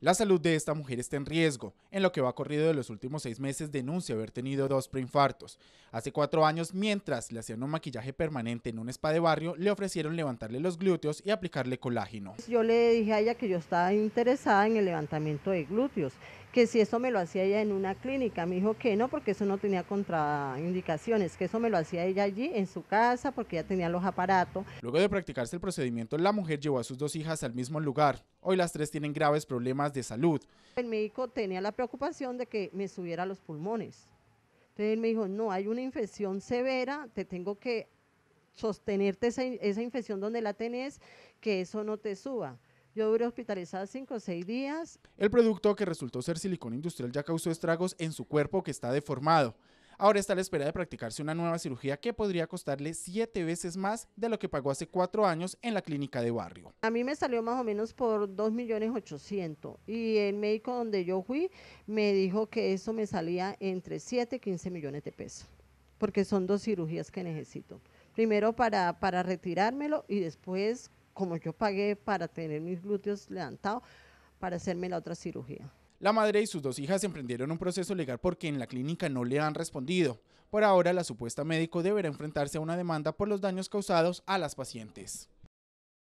La salud de esta mujer está en riesgo. En lo que va corrido de los últimos seis meses denuncia haber tenido dos preinfartos. Hace cuatro años, mientras le hacían un maquillaje permanente en un spa de barrio, le ofrecieron levantarle los glúteos y aplicarle colágeno. Yo le dije a ella que yo estaba interesada en el levantamiento de glúteos, que si eso me lo hacía ella en una clínica. Me dijo que no, porque eso no tenía contraindicaciones, que eso me lo hacía ella allí en su casa, porque ya tenía los aparatos. Luego de practicarse el procedimiento, la mujer llevó a sus dos hijas al mismo lugar. Hoy las tres tienen graves problemas de salud. El médico tenía la preocupación de que me subiera los pulmones. Entonces él me dijo, no, hay una infección severa, te tengo que sostenerte esa, esa infección donde la tenés, que eso no te suba. Yo duré hospitalizada cinco o seis días. El producto que resultó ser silicona industrial ya causó estragos en su cuerpo que está deformado. Ahora está a la espera de practicarse una nueva cirugía que podría costarle siete veces más de lo que pagó hace cuatro años en la clínica de barrio. A mí me salió más o menos por millones ochocientos y el médico donde yo fui me dijo que eso me salía entre 7 y 15 millones de pesos, porque son dos cirugías que necesito. Primero para, para retirármelo y después, como yo pagué para tener mis glúteos levantados, para hacerme la otra cirugía. La madre y sus dos hijas emprendieron un proceso legal porque en la clínica no le han respondido. Por ahora, la supuesta médico deberá enfrentarse a una demanda por los daños causados a las pacientes.